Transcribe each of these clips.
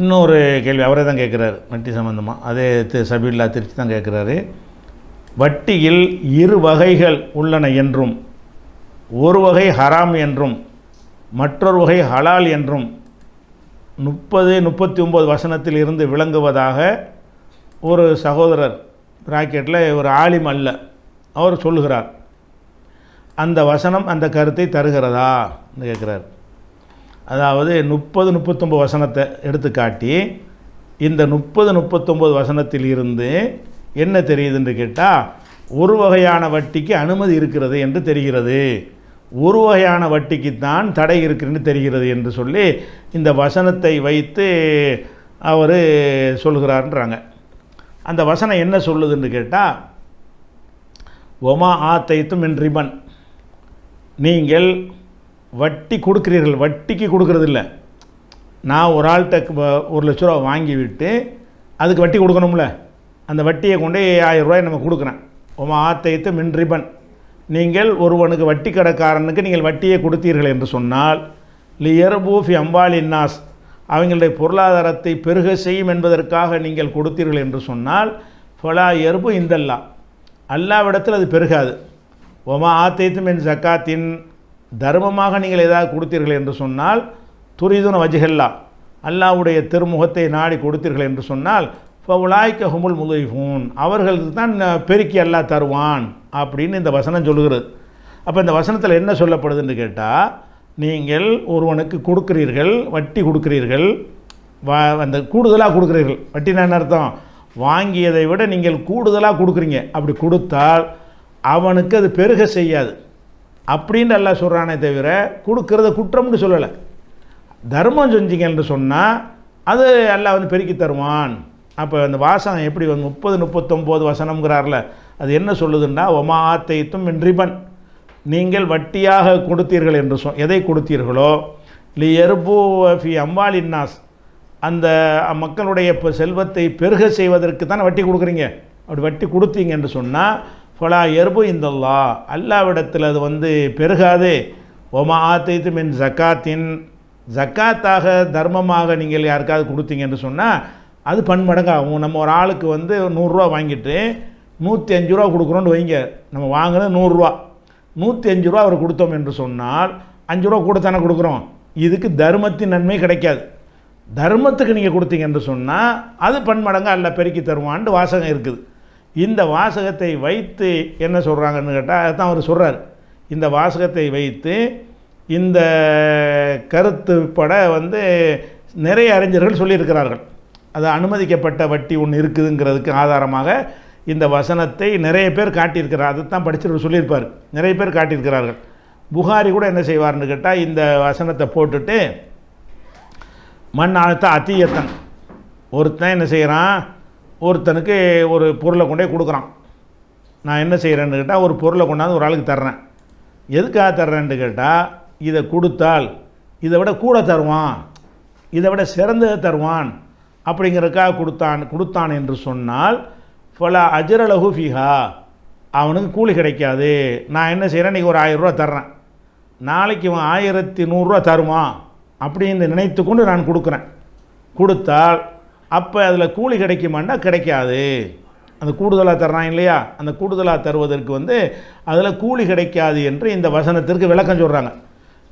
இன்னொரு கேள்வி அவரே தான் கேட்குறாரு வட்டி சம்மந்தமாக அதே திரு சபீல்லா திருச்சி தான் கேட்குறாரு வட்டியில் இரு வகைகள் உள்ளன என்றும் ஒரு வகை ஹராம் என்றும் மற்றொரு வகை ஹலால் என்றும் முப்பது முப்பத்தி ஒம்பது வசனத்தில் இருந்து விளங்குவதாக ஒரு சகோதரர் பிராக்கெட்டில் ஒரு ஆலிம் அல்ல அவர் சொல்லுகிறார் அந்த வசனம் அந்த கருத்தை தருகிறதா கேட்குறார் அதாவது முப்பது முப்பத்தொம்பது வசனத்தை எடுத்து காட்டி இந்த முப்பது முப்பத்தொம்பது வசனத்தில் இருந்து என்ன தெரியுதுன்னு கேட்டால் ஒரு வகையான வட்டிக்கு அனுமதி இருக்கிறது என்று தெரிகிறது ஒரு வகையான வட்டிக்கு தான் தடை இருக்குதுன்னு தெரிகிறது என்று சொல்லி இந்த வசனத்தை வைத்து அவர் சொல்கிறார்ன்றாங்க அந்த வசனம் என்ன சொல்லுதுன்னு கேட்டால் ஒமா ஆத்தைத்தும் என் ரிபன் நீங்கள் வட்டி கொடுக்குறீர்கள் வட்டிக்கு கொடுக்குறதில்ல நான் ஒரு ஆள்கிட்ட ஒரு லட்ச ரூபா வாங்கி விட்டு அதுக்கு வட்டி கொடுக்கணும்ல அந்த வட்டியை கொண்டு ஆயிரம் ரூபாய் நம்ம கொடுக்குறேன் உமா ஆத்தைத்து மின் ரிபன் நீங்கள் ஒருவனுக்கு வட்டி கடைக்காரனுக்கு நீங்கள் வட்டியை கொடுத்தீர்கள் என்று சொன்னால் லியர்பூஃபி அம்பால் அவங்களுடைய பொருளாதாரத்தை பெருக செய்யும் என்பதற்காக நீங்கள் கொடுத்தீர்கள் என்று சொன்னால் ஃபலா எறும்பு இந்தல்லா அல்லாவிடத்தில் அது பெருகாது ஒமா ஆத்தைத்து மின் ஜக்காத்தின் தர்மமாக நீங்கள் ஏதாவது கொடுத்தீர்கள் என்று சொன்னால் துரிதுன வஜிகல்லா அல்லாவுடைய திருமுகத்தை நாடி கொடுத்தீர்கள் என்று சொன்னால் இப்போ உலாய்க்க ஹுமுல் முதய்ஃபூன் அவர்களுக்கு தான் பெருக்கி அல்லாஹ் தருவான் அப்படின்னு இந்த வசனம் சொல்கிறது அப்போ இந்த வசனத்தில் என்ன சொல்லப்படுதுன்னு கேட்டால் நீங்கள் ஒருவனுக்கு கொடுக்குறீர்கள் வட்டி கொடுக்குறீர்கள் வா அந்த கூடுதலாக கொடுக்குறீர்கள் வட்டி என்ன அர்த்தம் வாங்கியதை விட நீங்கள் கூடுதலாக கொடுக்குறீங்க அப்படி கொடுத்தால் அவனுக்கு அது பெருக செய்யாது அப்படின்னு எல்லாம் சொல்கிறானே தவிர கொடுக்கறத குற்றம்னு சொல்லலை தர்மம் செஞ்சிங்கன்னு சொன்னால் அது எல்லாம் வந்து பெருக்கி தருவான் அப்போ அந்த வாசனம் எப்படி வந்து முப்பது முப்பத்தொம்போது வசனம்ங்கிறார்ல அது என்ன சொல்லுதுன்னா ஒமா ஆத்தைத்தும் வென்றிபன் நீங்கள் வட்டியாக கொடுத்தீர்கள் என்று சொ எதை கொடுத்தீர்களோ இல்லை எருபூ ஃபி அம்பாலின்னாஸ் அந்த மக்களுடைய செல்வத்தை பெருக செய்வதற்கு தானே வட்டி கொடுக்குறீங்க அப்படி வட்டி கொடுத்தீங்க என்று சொன்னால் ஃபலா எர்பு இந்தல்லா அல்லாவிடத்தில் அது வந்து பெருகாது ஒமா ஆத்தைத்து மின் ஜக்காத்தின் ஜக்காத்தாக தர்மமாக நீங்கள் யாருக்காவது கொடுத்தீங்கன்னு சொன்னால் அது பன்மடங்காகும் நம்ம ஒரு ஆளுக்கு வந்து நூறுரூவா வாங்கிட்டு நூற்றி அஞ்சு ரூபா கொடுக்குறோன்னு வைங்க நம்ம வாங்கினது நூறுரூவா நூற்றி அஞ்சு ரூபா அவர் கொடுத்தோம் என்று சொன்னால் அஞ்சு ரூபா கூட தானே கொடுக்குறோம் இதுக்கு தர்மத்தின் நன்மை கிடைக்காது தர்மத்துக்கு நீங்கள் கொடுத்தீங்க என்று சொன்னால் அது பன்மடங்காக அல்ல பெருக்கி தருவான்ட்டு வாசகம் இருக்குது இந்த வாசகத்தை வைத்து என்ன சொல்கிறாங்கன்னு கேட்டால் அதை தான் அவர் சொல்கிறார் இந்த வாசகத்தை வைத்து இந்த கருத்து பட வந்து நிறைய அறிஞர்கள் சொல்லியிருக்கிறார்கள் அது அனுமதிக்கப்பட்ட வட்டி ஒன்று இருக்குதுங்கிறதுக்கு ஆதாரமாக இந்த வசனத்தை நிறைய பேர் காட்டியிருக்கிறார் அதை தான் படிச்சிருவர் சொல்லியிருப்பார் நிறைய பேர் காட்டியிருக்கிறார்கள் புகாரி கூட என்ன செய்வார்னு கேட்டால் இந்த வசனத்தை போட்டுட்டு மண் ஆழ்த்த அத்தியத்தன் ஒருத்தன் என்ன செய்கிறான் ஒருத்தனுக்கு ஒரு பொருளை கொண்டே கொடுக்குறான் நான் என்ன செய்கிறேன்னு கேட்டால் ஒரு பொருளை கொண்டாந்து ஒரு ஆளுக்கு தர்றேன் எதுக்காக தர்றேன்னு கேட்டால் இதை கொடுத்தால் இதை விட கூட தருவான் இதை விட சிறந்ததை தருவான் அப்படிங்கிறதுக்காக கொடுத்தான் கொடுத்தான் என்று சொன்னால் பல அஜரலகு ஃபிஹா அவனுக்கு கூலி கிடைக்காது நான் என்ன செய்கிறேன் இன்றைக்கி ஒரு ஆயிரரூவா தர்றேன் நாளைக்கு இவன் ஆயிரத்தி நூறுரூவா தருவான் அப்படின்னு நினைத்து கொண்டு நான் கொடுக்குறேன் கொடுத்தால் அப்போ அதில் கூலி கிடைக்குமான்னா கிடைக்காது அந்த கூடுதலாக தர்றான் இல்லையா அந்த கூடுதலாக தருவதற்கு வந்து அதில் கூலி கிடைக்காது என்று இந்த வசனத்திற்கு விளக்கம் சொல்கிறாங்க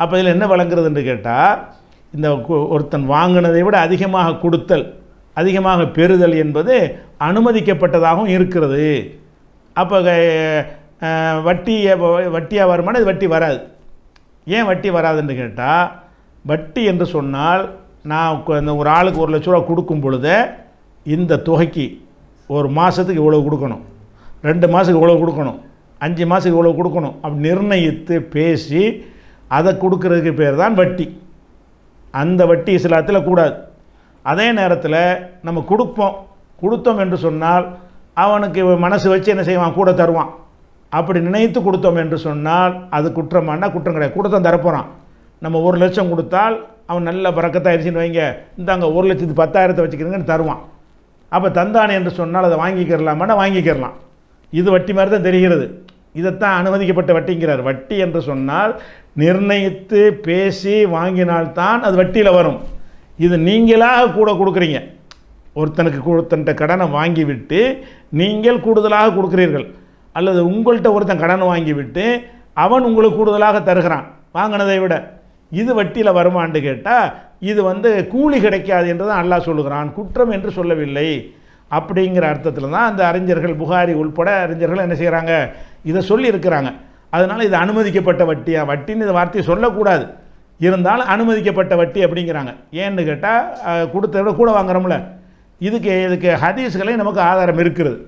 அப்போ இதில் என்ன விளங்குறது என்று கேட்டால் இந்த ஒருத்தன் வாங்கினதை விட அதிகமாக கொடுத்தல் அதிகமாக பெறுதல் என்பது அனுமதிக்கப்பட்டதாகவும் இருக்கிறது அப்போ வட்டியை வட்டியாக வருமானது இது வட்டி வராது ஏன் வட்டி வராதுன்னு கேட்டால் வட்டி என்று சொன்னால் நான் இந்த ஒரு ஆளுக்கு ஒரு லட்ச ரூபா கொடுக்கும் பொழுது இந்த தொகைக்கு ஒரு மாதத்துக்கு இவ்வளோ கொடுக்கணும் ரெண்டு மாதத்துக்கு இவ்வளோ கொடுக்கணும் அஞ்சு மாதத்துக்கு இவ்வளோ கொடுக்கணும் அப்படி நிர்ணயித்து பேசி அதை கொடுக்கறதுக்கு பேர் தான் வட்டி அந்த வட்டி சிலத்தில் கூடாது அதே நேரத்தில் நம்ம கொடுப்போம் கொடுத்தோம் என்று சொன்னால் அவனுக்கு மனசு வச்சு என்ன செய்வான் கூட தருவான் அப்படி நினைத்து கொடுத்தோம் என்று சொன்னால் அது குற்றமானால் குற்றம் கிடையாது கூட தான் தரப்போகிறான் நம்ம ஒரு லட்சம் கொடுத்தால் அவன் நல்ல பறக்கத்தாயிருச்சுன்னு வைங்க இந்தாங்க ஒரு லட்சத்து பத்தாயிரத்தை வச்சுக்கிறீங்கன்னு தருவான் அப்போ தந்தானே என்று சொன்னால் அதை வாங்கிக்கிறலாமான்னு வாங்கிக்கிறலாம் இது வட்டி மாதிரி தான் தெரிகிறது இதைத்தான் அனுமதிக்கப்பட்ட வட்டிங்கிறார் வட்டி என்று சொன்னால் நிர்ணயித்து பேசி வாங்கினால்தான் அது வட்டியில் வரும் இது நீங்களாக கூட கொடுக்குறீங்க ஒருத்தனுக்கு ஒருத்தன்கிட்ட கடனை வாங்கிவிட்டு நீங்கள் கூடுதலாக கொடுக்குறீர்கள் அல்லது உங்கள்கிட்ட ஒருத்தன் கடன் வாங்கிவிட்டு அவன் உங்களுக்கு கூடுதலாக தருகிறான் வாங்கினதை விட இது வட்டியில் வருமான்னு கேட்டால் இது வந்து கூலி கிடைக்காது என்று தான் அல்லாஹ் சொல்லுகிறான் குற்றம் என்று சொல்லவில்லை அப்படிங்கிற அர்த்தத்தில் தான் அந்த அறிஞர்கள் புகாரி உள்பட அறிஞர்கள் என்ன செய்கிறாங்க இதை சொல்லியிருக்கிறாங்க அதனால் இது அனுமதிக்கப்பட்ட வட்டியாக வட்டின்னு இந்த வார்த்தையை சொல்லக்கூடாது இருந்தாலும் அனுமதிக்கப்பட்ட வட்டி அப்படிங்கிறாங்க ஏன்னு கேட்டால் கொடுத்த விட கூட வாங்குறோம்ல இதுக்கு இதுக்கு ஹதீஸ்களையும் நமக்கு ஆதாரம் இருக்கிறது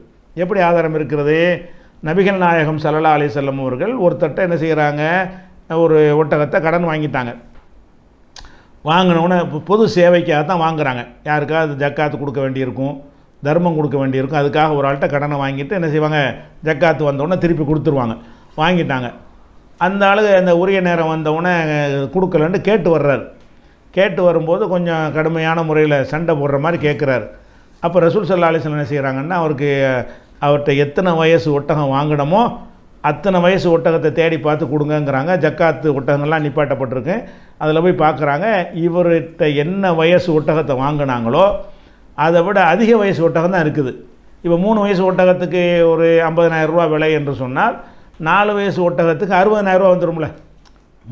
எப்படி ஆதாரம் இருக்கிறது நபிகள் நாயகம் சல்லா அலிசல்லம் செல்லம் அவர்கள் ஒருத்தட்ட என்ன செய்கிறாங்க ஒரு ஒட்டகத்தை கடன் வாங்கிட்டாங்க இப்போ பொது சேவைக்காக தான் வாங்குகிறாங்க யாருக்காவது ஜக்காத்து கொடுக்க வேண்டியிருக்கும் தர்மம் கொடுக்க வேண்டியிருக்கும் அதுக்காக ஒரு ஆள்கிட்ட கடனை வாங்கிட்டு என்ன செய்வாங்க ஜக்காத்து வந்தோடனே திருப்பி கொடுத்துருவாங்க வாங்கிட்டாங்க அந்த ஆளு அந்த உரிய நேரம் வந்தவுடனே கொடுக்கலன்னு கேட்டு வர்றாரு கேட்டு வரும்போது கொஞ்சம் கடுமையான முறையில் சண்டை போடுற மாதிரி கேட்குறாரு அப்போ ரசூல் சல்லா அலிஸ்லாம் என்ன செய்கிறாங்கன்னா அவருக்கு அவர்கிட்ட எத்தனை வயசு ஒட்டகம் வாங்கினமோ அத்தனை வயசு ஒட்டகத்தை தேடி பார்த்து கொடுங்கங்கிறாங்க ஜக்காத்து ஒட்டகங்கள்லாம் நிப்பாட்டப்பட்டிருக்கு அதில் போய் பார்க்குறாங்க இவர்கிட்ட என்ன வயசு ஒட்டகத்தை வாங்கினாங்களோ அதை விட அதிக வயசு ஒட்டகம் தான் இருக்குது இப்போ மூணு வயசு ஒட்டகத்துக்கு ஒரு ரூபா விலை என்று சொன்னால் நாலு வயசு ஒட்டகத்துக்கு ரூபா வந்துடும்ல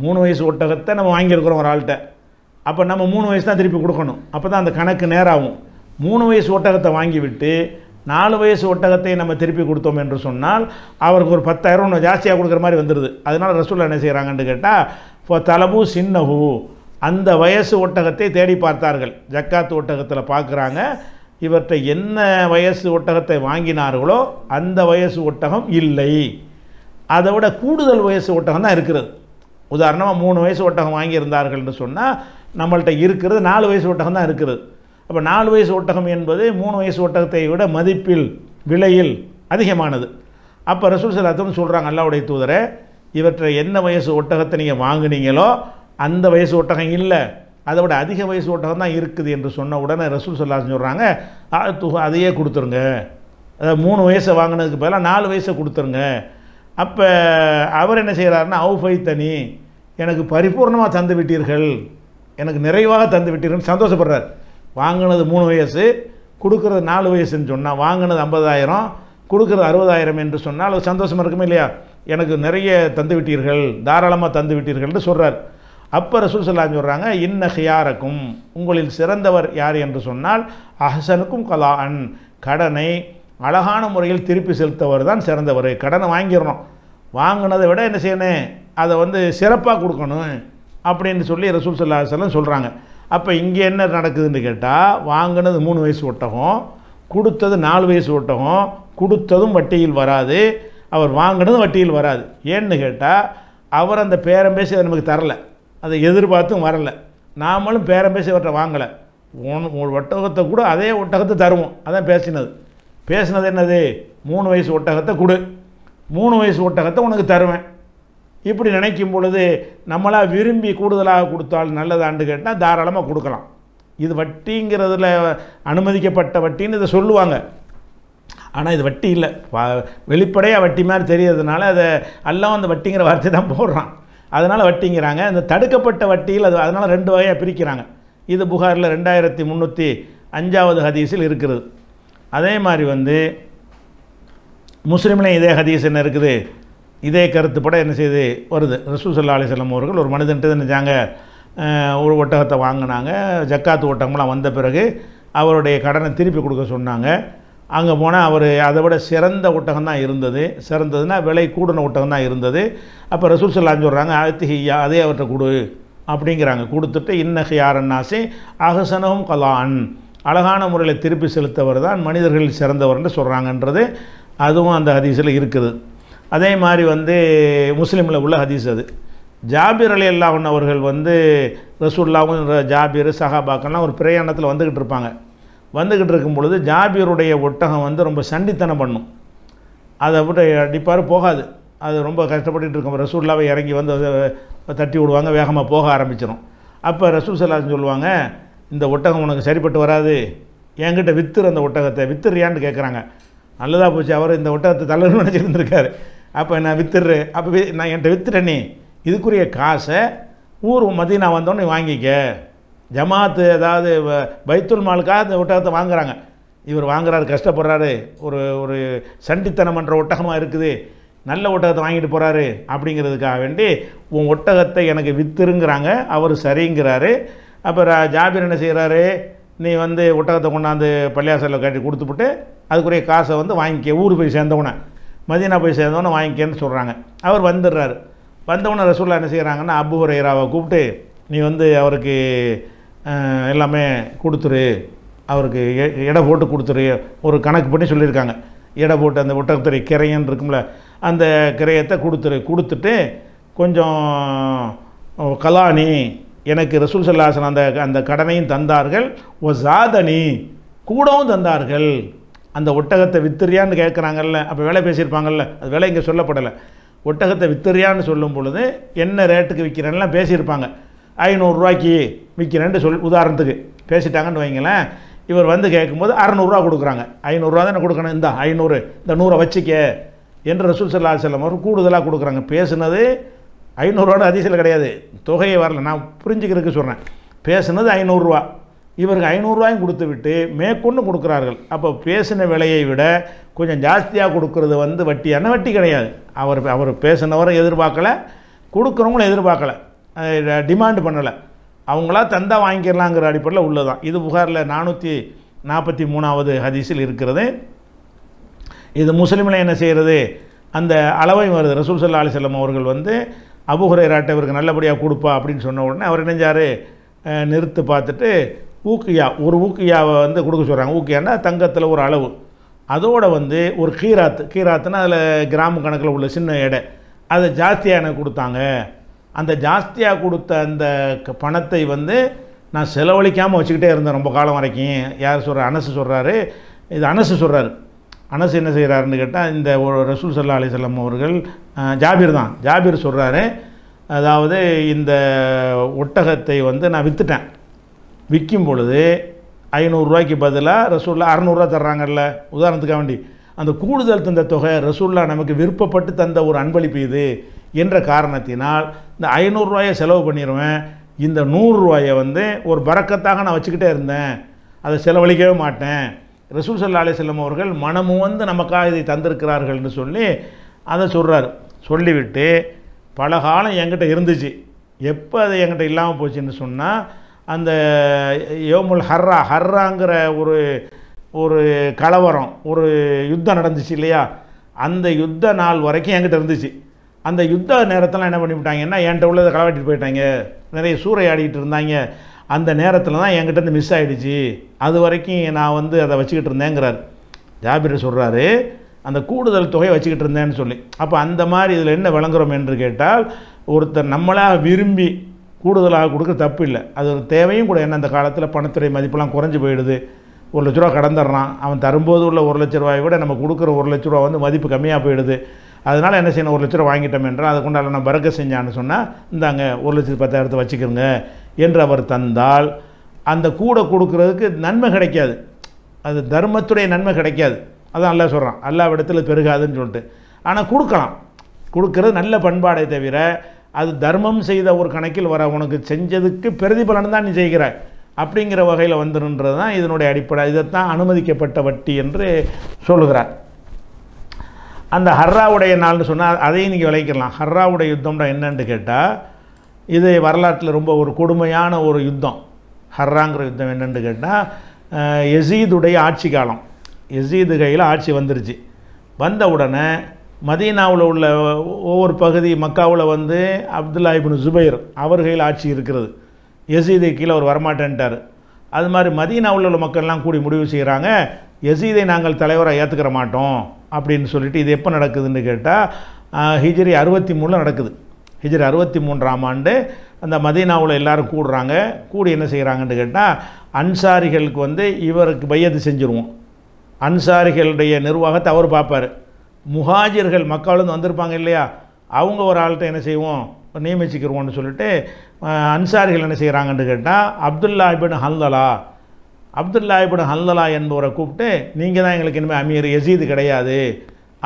மூணு வயசு ஒட்டகத்தை நம்ம வாங்கியிருக்கிறோம் ஒரு ஆள்கிட்ட அப்போ நம்ம மூணு வயசு தான் திருப்பி கொடுக்கணும் அப்போ தான் அந்த கணக்கு நேராகும் மூணு வயசு ஒட்டகத்தை வாங்கிவிட்டு நாலு வயசு ஒட்டகத்தை நம்ம திருப்பி கொடுத்தோம் என்று சொன்னால் அவருக்கு ஒரு பத்தாயிரம் ஒன்று ஜாஸ்தியாக கொடுக்குற மாதிரி வந்துடுது அதனால் ரசூல் என்ன செய்கிறாங்கன்னு கேட்டால் இப்போ தலபு சின்னஹு அந்த வயசு ஒட்டகத்தை தேடி பார்த்தார்கள் ஜக்காத்து ஒட்டகத்தில் பார்க்குறாங்க இவர்கிட்ட என்ன வயசு ஒட்டகத்தை வாங்கினார்களோ அந்த வயசு ஒட்டகம் இல்லை அதை விட கூடுதல் வயசு ஒட்டகம் தான் இருக்கிறது உதாரணமாக மூணு வயசு ஒட்டகம் வாங்கியிருந்தார்கள்னு சொன்னால் நம்மள்கிட்ட இருக்கிறது நாலு வயசு ஒட்டகம் தான் இருக்கிறது அப்போ நாலு வயசு ஒட்டகம் என்பது மூணு வயசு ஒட்டகத்தை விட மதிப்பில் விலையில் அதிகமானது அப்போ ரசூல் சலாத்துன்னு சொல்கிறாங்க அல்லாவுடைய தூதரை இவற்றை என்ன வயசு ஒட்டகத்தை நீங்கள் வாங்கினீங்களோ அந்த வயசு ஒட்டகம் இல்லை அதை விட அதிக வயசு ஒட்டகம் தான் இருக்குது என்று சொன்ன உடனே ரசூல் சொல்லா சொல்கிறாங்க அதையே கொடுத்துருங்க அதாவது மூணு வயசை வாங்கினதுக்கு பதிலாக நாலு வயசை கொடுத்துருங்க அப்போ அவர் என்ன செய்கிறாருன்னா அவுஃபை தனி எனக்கு பரிபூர்ணமாக தந்து விட்டீர்கள் எனக்கு நிறைவாக தந்து விட்டீர்கள் சந்தோஷப்படுறார் வாங்கினது மூணு வயசு கொடுக்குறது நாலு வயசுன்னு சொன்னால் வாங்கினது ஐம்பதாயிரம் கொடுக்குறது அறுபதாயிரம் என்று சொன்னால் அது சந்தோஷமாக இருக்குமே இல்லையா எனக்கு நிறைய தந்து விட்டீர்கள் தாராளமாக தந்து விட்டீர்கள்னு சொல்கிறார் அப்போ ரசூல் சொல்கிறாங்க இன்ன ஹியாரக்கும் உங்களில் சிறந்தவர் யார் என்று சொன்னால் அஹசனுக்கும் கலா அன் கடனை அழகான முறையில் திருப்பி செலுத்தவர் தான் சிறந்தவர் கடனை வாங்கிடணும் வாங்கினதை விட என்ன செய்யணும் அதை வந்து சிறப்பாக கொடுக்கணும் அப்படின்னு சொல்லி ரசூல் சல்லா சொல்கிறாங்க அப்போ இங்கே என்ன நடக்குதுன்னு கேட்டால் வாங்கினது மூணு வயசு ஒட்டகம் கொடுத்தது நாலு வயசு ஒட்டகம் கொடுத்ததும் வட்டியில் வராது அவர் வாங்கினதும் வட்டியில் வராது ஏன்னு கேட்டால் அவர் அந்த பேரம் பேசி அதை நமக்கு தரலை அதை எதிர்பார்த்தும் வரலை நாமளும் பேரம் பேசி அவர்கிட்ட வாங்கலை ஒரு ஒட்டகத்தை கூட அதே ஒட்டகத்தை தருவோம் அதான் பேசினது பேசினது என்னது மூணு வயசு ஒட்டகத்தை கொடு மூணு வயசு ஒட்டகத்தை உனக்கு தருவேன் இப்படி நினைக்கும் பொழுது நம்மளாக விரும்பி கூடுதலாக கொடுத்தால் நல்லதாண்டு கேட்டால் தாராளமாக கொடுக்கலாம் இது வட்டிங்கிறதுல அனுமதிக்கப்பட்ட வட்டின்னு இதை சொல்லுவாங்க ஆனால் இது வட்டி இல்லை வெளிப்படையாக வட்டி மாதிரி தெரியறதுனால அதை எல்லாம் அந்த வட்டிங்கிற வார்த்தை தான் போடுறான் அதனால் வட்டிங்கிறாங்க அந்த தடுக்கப்பட்ட வட்டியில் அது அதனால் ரெண்டு வகையாக பிரிக்கிறாங்க இது புகாரில் ரெண்டாயிரத்தி முந்நூற்றி அஞ்சாவது ஹதீஸில் இருக்கிறது அதே மாதிரி வந்து முஸ்லீம்லேயும் இதே ஹதீஸ் என்ன இருக்குது இதே கருத்துப்பட என்ன செய்து வருது ரசூசல்லா அலிசல்லம் அவர்கள் ஒரு மனிதன்ட்டு நினைச்சாங்க ஒரு ஒட்டகத்தை வாங்கினாங்க ஜக்காத்து ஒட்டகம்லாம் வந்த பிறகு அவருடைய கடனை திருப்பி கொடுக்க சொன்னாங்க அங்கே போனால் அவர் அதை விட சிறந்த ஒட்டகம் தான் இருந்தது சிறந்ததுன்னா விலை கூடின ஒட்டகம் தான் இருந்தது அப்போ ரசூல் சொல்லான்னு சொல்கிறாங்க அத்திஹியா அதே அவர்கிட்ட கொடு அப்படிங்கிறாங்க கொடுத்துட்டு யாரன்னாசி அகசனவும் கலான் அழகான முறையில் திருப்பி செலுத்தவர் தான் மனிதர்கள் சிறந்தவர்னு சொல்கிறாங்கன்றது அதுவும் அந்த ஹதீஸில் இருக்குது அதே மாதிரி வந்து முஸ்லீமில் உள்ள ஹதீஸ் அது ஜாபீர் அலி அல்லாஹன் அவர்கள் வந்து ரசூல்லாவும் ஜாபீர் சஹாபாக்கெல்லாம் ஒரு பிரயாணத்தில் வந்துக்கிட்டு இருப்பாங்க வந்துக்கிட்டு இருக்கும் பொழுது ஜாபீருடைய ஒட்டகம் வந்து ரொம்ப சண்டித்தனம் பண்ணும் அதை விட்டு அடிப்பார் போகாது அது ரொம்ப கஷ்டப்பட்டு இருக்கும் ரசூல்லாவை இறங்கி வந்து தட்டி விடுவாங்க வேகமாக போக ஆரம்பிச்சிடும் அப்போ ரசூல் சல்லா சொல்லுவாங்க இந்த ஒட்டகம் உனக்கு சரிப்பட்டு வராது என்கிட்ட வித்துரு அந்த ஒட்டகத்தை வித்துறியான்னு கேட்குறாங்க நல்லதாக போச்சு அவர் இந்த ஒட்டகத்தை தள்ளணும்னு நினச்சிருந்துருக்காரு அப்போ நான் வித்துடுற அப்போ நான் என்கிட்ட வித்துட்டேனே இதுக்குரிய காசை ஊர் மதியம் நான் வந்தோடனே வாங்கிக்க ஜமாத்து ஏதாவது பைத்துல் மாலுக்காக இந்த ஒட்டகத்தை வாங்குகிறாங்க இவர் வாங்குறாரு கஷ்டப்படுறாரு ஒரு ஒரு சண்டித்தனம் பண்ணுற ஒட்டகமாக இருக்குது நல்ல ஒட்டகத்தை வாங்கிட்டு போகிறாரு அப்படிங்கிறதுக்காக வேண்டி உன் ஒட்டகத்தை எனக்கு வித்துருங்கிறாங்க அவர் சரிங்கிறாரு அப்புறம் ஜாபீர் என்ன செய்கிறாரு நீ வந்து ஒட்டகத்தை கொண்டாந்து பள்ளியாசலில் கட்டி கொடுத்துப்புட்டு அதுக்குரிய காசை வந்து வாங்கிக்க ஊர் போய் சேர்ந்தவுடனே மதினா போய் சேர்ந்தவொடனே வாங்கிக்கன்னு சொல்கிறாங்க அவர் வந்துடுறாரு வந்தவுடனே ரசூலா என்ன செய்கிறாங்கன்னா அபு ஹுரைராவை கூப்பிட்டு நீ வந்து அவருக்கு எல்லாமே கொடுத்துரு அவருக்கு எடை போட்டு கொடுத்துரு ஒரு கணக்கு பண்ணி சொல்லியிருக்காங்க எடை போட்டு அந்த ஒட்டகத்துறை கிரையன்னு இருக்கும்ல அந்த கிரையத்தை கொடுத்துரு கொடுத்துட்டு கொஞ்சம் கலானி எனக்கு ரசூல் சல்லாசன் அந்த அந்த கடனையும் தந்தார்கள் ஓ ஜாதனி கூடவும் தந்தார்கள் அந்த ஒட்டகத்தை வித்துறியான்னு கேட்குறாங்கல்ல அப்போ வேலை பேசியிருப்பாங்கல்ல அது வேலை இங்கே சொல்லப்படலை ஒட்டகத்தை வித்துறியான்னு சொல்லும் பொழுது என்ன ரேட்டுக்கு விற்கிறேன்லாம் பேசியிருப்பாங்க ஐநூறுரூவாய்க்கு விற்கிறேன்னு சொல் உதாரணத்துக்கு பேசிட்டாங்கன்னு வைங்களேன் இவர் வந்து கேட்கும்போது அறநூறுரூவா கொடுக்குறாங்க ஐநூறுரூவா தானே கொடுக்கணும் இந்த ஐநூறு இந்த நூறை வச்சுக்க என்று ரசூல் சல்லா செல்லம் அவர் கூடுதலாக கொடுக்குறாங்க பேசுனது ஐநூறுரூவான்னு அதிசயம் கிடையாது தொகையை வரல நான் புரிஞ்சுக்கிறதுக்கு சொல்கிறேன் பேசுனது ஐநூறுரூவா இவருக்கு ஐநூறுரூவாயும் கொடுத்து விட்டு மேற்கொண்டு கொடுக்குறார்கள் அப்போ பேசின விலையை விட கொஞ்சம் ஜாஸ்தியாக கொடுக்கறது வந்து வட்டியான வட்டி கிடையாது அவர் அவர் பேசினவரை எதிர்பார்க்கலை கொடுக்குறவங்களும் எதிர்பார்க்கலை டிமாண்ட் பண்ணலை அவங்களா தந்தால் வாங்கிக்கலாங்கிற அடிப்படையில் உள்ளதான் இது புகாரில் நானூற்றி நாற்பத்தி மூணாவது ஹதீஸில் இருக்கிறது இது முஸ்லீமில் என்ன செய்கிறது அந்த அளவையும் வருது ரசூல் சல்லா அலிசல்லம் அவர்கள் வந்து அபுகுரைராட்ட இவருக்கு நல்லபடியாக கொடுப்பா அப்படின்னு சொன்ன உடனே அவர் இணைஞ்சார் நிறுத்து பார்த்துட்டு ஊக்கியா ஒரு ஊக்கியாவை வந்து கொடுக்க சொல்கிறாங்க ஊக்கியான்னா தங்கத்தில் ஒரு அளவு அதோடு வந்து ஒரு கீராத்து கீராத்துனால் அதில் கிராம கணக்கில் உள்ள சின்ன எடை அதை ஜாஸ்தியாக எனக்கு கொடுத்தாங்க அந்த ஜாஸ்தியாக கொடுத்த அந்த பணத்தை வந்து நான் செலவழிக்காமல் வச்சுக்கிட்டே இருந்தேன் ரொம்ப காலம் வரைக்கும் யார் சொல்கிற அனசு சொல்கிறாரு இது அனசு சொல்கிறாரு அனசு என்ன செய்கிறாருன்னு கேட்டால் இந்த ரசூல் சல்லா அலிசல்லம் அவர்கள் ஜாபீர் தான் ஜாபீர் சொல்கிறாரு அதாவது இந்த ஒட்டகத்தை வந்து நான் விற்றுட்டேன் விற்கும் பொழுது ஐநூறுரூவாய்க்கு பதிலாக ரசூல்லா அறநூறுவா தர்றாங்கல்ல உதாரணத்துக்காக வேண்டி அந்த கூடுதல் தந்த தொகை ரசூல்லா நமக்கு விருப்பப்பட்டு தந்த ஒரு அன்பளிப்பு இது என்ற காரணத்தினால் இந்த ஐநூறுரூவாயை செலவு பண்ணிடுவேன் இந்த நூறுரூவாயை வந்து ஒரு பறக்கத்தாக நான் வச்சுக்கிட்டே இருந்தேன் அதை செலவழிக்கவே மாட்டேன் ரசூல் சல்லா செல்லம் அவர்கள் மனமு வந்து நமக்காக இதை தந்திருக்கிறார்கள்னு சொல்லி அதை சொல்கிறார் சொல்லிவிட்டு பல காலம் என்கிட்ட இருந்துச்சு எப்போ அது என்கிட்ட இல்லாமல் போச்சுன்னு சொன்னால் அந்த யோமுல் ஹர்ரா ஹர்ராங்கிற ஒரு ஒரு கலவரம் ஒரு யுத்தம் நடந்துச்சு இல்லையா அந்த யுத்த நாள் வரைக்கும் என்கிட்ட இருந்துச்சு அந்த யுத்த நேரத்தெல்லாம் என்ன பண்ணிவிட்டாங்கன்னா என்கிட்ட உள்ளதை களவாட்டிட்டு போயிட்டாங்க நிறைய சூறையாடிக்கிட்டு இருந்தாங்க அந்த நேரத்தில் தான் என்கிட்டருந்து மிஸ் ஆகிடுச்சு அது வரைக்கும் நான் வந்து அதை வச்சுக்கிட்டு இருந்தேங்கிறார் ஜாபிர சொல்கிறாரு அந்த கூடுதல் தொகையை வச்சுக்கிட்டு இருந்தேன்னு சொல்லி அப்போ அந்த மாதிரி இதில் என்ன விளங்குறோம் என்று கேட்டால் ஒருத்தர் நம்மளாக விரும்பி கூடுதலாக கொடுக்க தப்பு இல்லை அது ஒரு தேவையும் கூட என்ன அந்த காலத்தில் பணத்துறை மதிப்பெல்லாம் குறைஞ்சி போயிடுது ஒரு லட்ச ரூபா கடந்துடுறான் அவன் தரும்போது உள்ள ஒரு லட்ச ரூபாயை விட நம்ம கொடுக்குற ஒரு லட்ச ரூபா வந்து மதிப்பு கம்மியாக போயிடுது அதனால் என்ன செய்யணும் ஒரு லட்ச ரூபா வாங்கிட்டோம் என்றால் அதுக்குண்டால நம்ம பறக்க செஞ்சான்னு சொன்னால் இந்தாங்க ஒரு லட்சத்து பத்தாயிரத்தை வச்சுக்கிறோங்க என்று அவர் தந்தால் அந்த கூட கொடுக்கறதுக்கு நன்மை கிடைக்காது அது தர்மத்துடைய நன்மை கிடைக்காது அதான் அல்லா சொல்கிறான் எல்லா இடத்துல பெருகாதுன்னு சொல்லிட்டு ஆனால் கொடுக்கலாம் கொடுக்கறது நல்ல பண்பாடை தவிர அது தர்மம் செய்த ஒரு கணக்கில் வர உனக்கு செஞ்சதுக்கு பிரதிபலன் தான் நீ செய்கிறாய் அப்படிங்கிற வகையில் வந்துருன்றது தான் இதனுடைய அடிப்படை இதைத்தான் அனுமதிக்கப்பட்ட வட்டி என்று சொல்லுகிறார் அந்த ஹர்ராவுடைய நாள்னு சொன்னால் அதையும் நீங்கள் விளைக்கலாம் ஹர்ராவுடைய யுத்தம்னா என்னென்னு கேட்டால் இது வரலாற்றில் ரொம்ப ஒரு கொடுமையான ஒரு யுத்தம் ஹர்ராங்கிற யுத்தம் என்னென்னு கேட்டால் எசீதுடைய ஆட்சி காலம் எசீது கையில் ஆட்சி வந்துருச்சு வந்த உடனே மதீனாவில் உள்ள ஒவ்வொரு பகுதி மக்காவில் வந்து அப்துல்லா இபின் ஜுபைர் அவர் கையில் ஆட்சி இருக்கிறது எசீதை கீழே அவர் வரமாட்டேன்ட்டார் அது மாதிரி மதீனாவில் உள்ள மக்கள்லாம் கூடி முடிவு செய்கிறாங்க எசீதை நாங்கள் தலைவராக ஏற்றுக்கிற மாட்டோம் அப்படின்னு சொல்லிட்டு இது எப்போ நடக்குதுன்னு கேட்டால் ஹிஜிரி அறுபத்தி மூணில் நடக்குது ஹிஜர் அறுபத்தி மூன்றாம் ஆண்டு அந்த மதீனாவில் எல்லோரும் கூடுறாங்க கூடி என்ன செய்கிறாங்கன்னு கேட்டால் அன்சாரிகளுக்கு வந்து இவருக்கு பையது செஞ்சுருவோம் அன்சாரிகளுடைய நிர்வாகத்தை அவர் பார்ப்பார் முஹாஜிர்கள் மக்களும் வந்திருப்பாங்க இல்லையா அவங்க ஒரு ஆள்கிட்ட என்ன செய்வோம் நியமிச்சுக்கிறோம்னு சொல்லிட்டு அன்சாரிகள் என்ன செய்கிறாங்கன்னு கேட்டால் அப்துல்லா இபின் ஹல்தலா அப்துல்லா இபின் ஹல்தலா என்பவரை கூப்பிட்டு நீங்கள் தான் எங்களுக்கு இனிமேல் அமீர் எசீது கிடையாது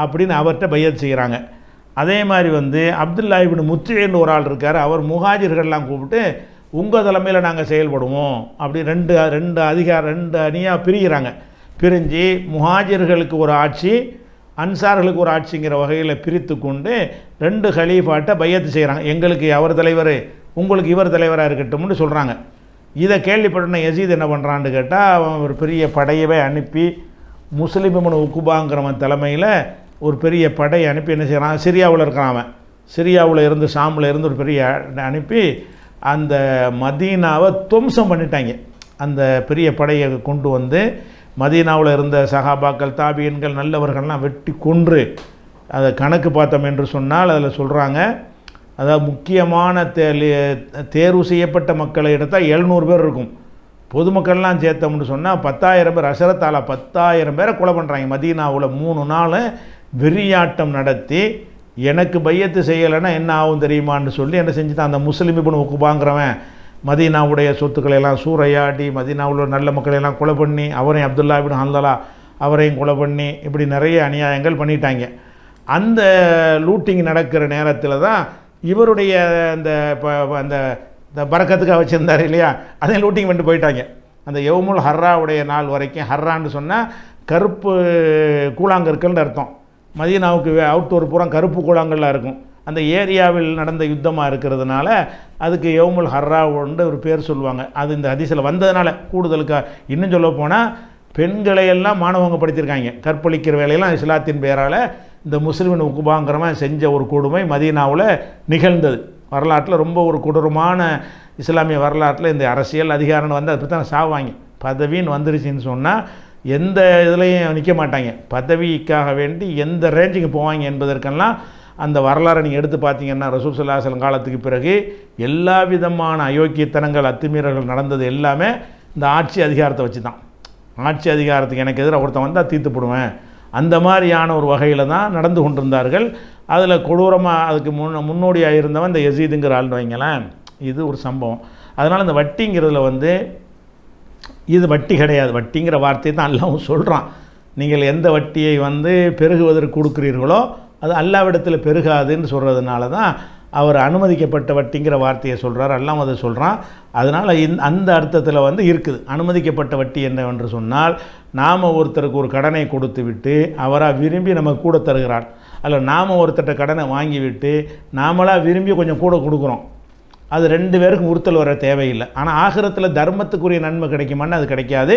அப்படின்னு அவர்கிட்ட பையது செய்கிறாங்க அதே மாதிரி வந்து அப்துல்லா இபின் ஒரு ஆள் இருக்கார் அவர் முகாஜிர்கள்லாம் கூப்பிட்டு உங்கள் தலைமையில் நாங்கள் செயல்படுவோம் அப்படி ரெண்டு ரெண்டு அதிகார ரெண்டு அணியாக பிரிகிறாங்க பிரிஞ்சு முஹாஜிர்களுக்கு ஒரு ஆட்சி அன்சார்களுக்கு ஒரு ஆட்சிங்கிற வகையில் பிரித்து கொண்டு ரெண்டு ஹலீஃபாட்டை பையத்து செய்கிறாங்க எங்களுக்கு அவர் தலைவர் உங்களுக்கு இவர் தலைவராக இருக்கட்டும்னு சொல்கிறாங்க இதை கேள்விப்பட்டன எசீத் என்ன பண்ணுறான்னு கேட்டால் அவன் ஒரு பெரிய படையவே அனுப்பி முஸ்லீம் உக்குபாங்கிறவன் தலைமையில் ஒரு பெரிய படையை அனுப்பி என்ன செய்கிறான் சிரியாவில் இருக்கிறான் அவன் சிரியாவில் இருந்து சாமில் இருந்து ஒரு பெரிய அனுப்பி அந்த மதீனாவை துவம்சம் பண்ணிட்டாங்க அந்த பெரிய படையை கொண்டு வந்து மதீனாவில் இருந்த சகாபாக்கள் தாபியன்கள் நல்லவர்கள்லாம் வெட்டி கொன்று அதை கணக்கு பார்த்தோம் என்று சொன்னால் அதில் சொல்கிறாங்க அதாவது முக்கியமான தே தேர்வு செய்யப்பட்ட மக்களை எடுத்தால் எழுநூறு பேர் இருக்கும் பொதுமக்கள்லாம் சேர்த்தோம்னு சொன்னால் பத்தாயிரம் பேர் அசரத்தால் பத்தாயிரம் பேரை கொலை பண்ணுறாங்க மதீனாவில் மூணு நாள் வெறியாட்டம் நடத்தி எனக்கு பையத்து செய்யலைன்னா என்ன ஆகும் தெரியுமான்னு சொல்லி என்ன செஞ்சுதான் அந்த முஸ்லீம் இப்போ உக்குபாங்கிறவன் மதீனாவுடைய சொத்துக்களை எல்லாம் சூறையாடி மதீனாவில் நல்ல மக்களை எல்லாம் கொலை பண்ணி அவரையும் அப்துல்லா இப்படி ஹந்தலா அவரையும் கொலை பண்ணி இப்படி நிறைய அநியாயங்கள் பண்ணிட்டாங்க அந்த லூட்டிங் நடக்கிற நேரத்தில் தான் இவருடைய அந்த இப்போ அந்த இந்த பறக்கத்துக்காக வச்சுருந்தார் இல்லையா அதையும் லூட்டிங் பண்ணிட்டு போயிட்டாங்க அந்த எவமுல் ஹர்ராவுடைய நாள் வரைக்கும் ஹர்ரான்னு சொன்னால் கருப்பு கூழாங்கற்கள்னு அர்த்தம் மதீனாவுக்கு அவுட்டோர் புறம் கருப்பு குளங்கள்லாம் இருக்கும் அந்த ஏரியாவில் நடந்த யுத்தமாக இருக்கிறதுனால அதுக்கு யோமுல் ஹர்ராவுன்ற ஒரு பேர் சொல்லுவாங்க அது இந்த அதிசயில் வந்ததுனால கூடுதலுக்காக இன்னும் சொல்ல போனால் பெண்களை எல்லாம் மாணவங்க படித்திருக்காங்க கற்பழிக்கிற வேலையெல்லாம் இஸ்லாத்தின் பேரால் இந்த முஸ்லீமின் உக்குபாங்கிறவன் செஞ்ச ஒரு கொடுமை மதீனாவில் நிகழ்ந்தது வரலாற்றில் ரொம்ப ஒரு கொடூரமான இஸ்லாமிய வரலாற்றில் இந்த அரசியல் அதிகாரம் வந்து அதை பற்றி தான் சாவாங்க பதவின்னு வந்துருச்சுன்னு சொன்னால் எந்த இதுலேயும் நிற்க மாட்டாங்க பதவிக்காக வேண்டி எந்த ரேஞ்சுக்கு போவாங்க என்பதற்கெல்லாம் அந்த வரலாறு நீங்கள் எடுத்து பார்த்தீங்கன்னா ரசூல் சுல்லாசலம் காலத்துக்கு பிறகு எல்லா விதமான அயோக்கியத்தனங்கள் அத்துமீறல்கள் நடந்தது எல்லாமே இந்த ஆட்சி அதிகாரத்தை வச்சு தான் ஆட்சி அதிகாரத்துக்கு எனக்கு எதிராக ஒருத்தன் வந்தால் தீர்த்து போடுவேன் அந்த மாதிரியான ஒரு வகையில் தான் நடந்து கொண்டிருந்தார்கள் அதில் கொடூரமாக அதுக்கு முன் முன்னோடியாக இருந்தவன் இந்த எசீதுங்கிற ஆள்னு வைங்களேன் இது ஒரு சம்பவம் அதனால் இந்த வட்டிங்கிறதுல வந்து இது வட்டி கிடையாது வட்டிங்கிற வார்த்தை தான் அல்லாவும் சொல்கிறான் நீங்கள் எந்த வட்டியை வந்து பெருகுவதற்கு கொடுக்குறீர்களோ அது அல்லாவிடத்தில் பெருகாதுன்னு சொல்கிறதுனால தான் அவர் அனுமதிக்கப்பட்ட வட்டிங்கிற வார்த்தையை சொல்கிறார் எல்லாம் அதை சொல்கிறான் அதனால் இந் அந்த அர்த்தத்தில் வந்து இருக்குது அனுமதிக்கப்பட்ட வட்டி என்னவென்று சொன்னால் நாம் ஒருத்தருக்கு ஒரு கடனை கொடுத்து விட்டு அவராக விரும்பி நம்ம கூட தருகிறார் அல்ல நாம் ஒருத்தர்கிட்ட கடனை வாங்கிவிட்டு நாமளாக விரும்பி கொஞ்சம் கூட கொடுக்குறோம் அது ரெண்டு பேருக்கும் உறுத்தல் வர தேவையில்லை ஆனால் ஆகிரத்தில் தர்மத்துக்குரிய நன்மை கிடைக்குமான்னு அது கிடைக்காது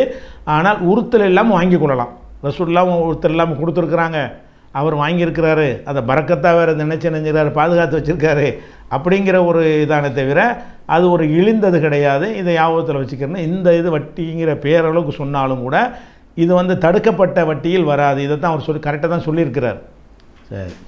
ஆனால் உறுத்தல் இல்லாமல் வாங்கி கொள்ளலாம் ரசூல்லாம் உறுத்தல் இல்லாமல் கொடுத்துருக்குறாங்க அவர் வாங்கியிருக்கிறாரு அதை பறக்கத்தாக வேறு நினைச்சு நினைஞ்சிருக்காரு பாதுகாத்து வச்சுருக்காரு அப்படிங்கிற ஒரு இதான தவிர அது ஒரு இழிந்தது கிடையாது இதை ஞாபகத்தில் வச்சுக்கிறேன்னு இந்த இது வட்டிங்கிற பேரளவுக்கு சொன்னாலும் கூட இது வந்து தடுக்கப்பட்ட வட்டியில் வராது இதை தான் அவர் சொல்லி கரெக்டாக தான் சொல்லியிருக்கிறார் சரி